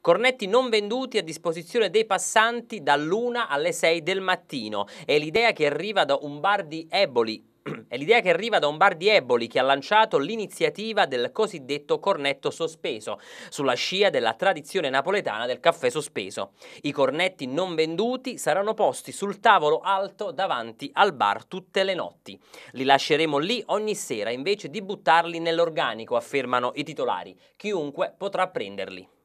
Cornetti non venduti a disposizione dei passanti dall'una alle 6 del mattino. È l'idea che arriva da un bar di Eboli, è l'idea che arriva da un bar di Eboli che ha lanciato l'iniziativa del cosiddetto cornetto sospeso, sulla scia della tradizione napoletana del caffè sospeso. I cornetti non venduti saranno posti sul tavolo alto davanti al bar tutte le notti. Li lasceremo lì ogni sera invece di buttarli nell'organico, affermano i titolari. Chiunque potrà prenderli.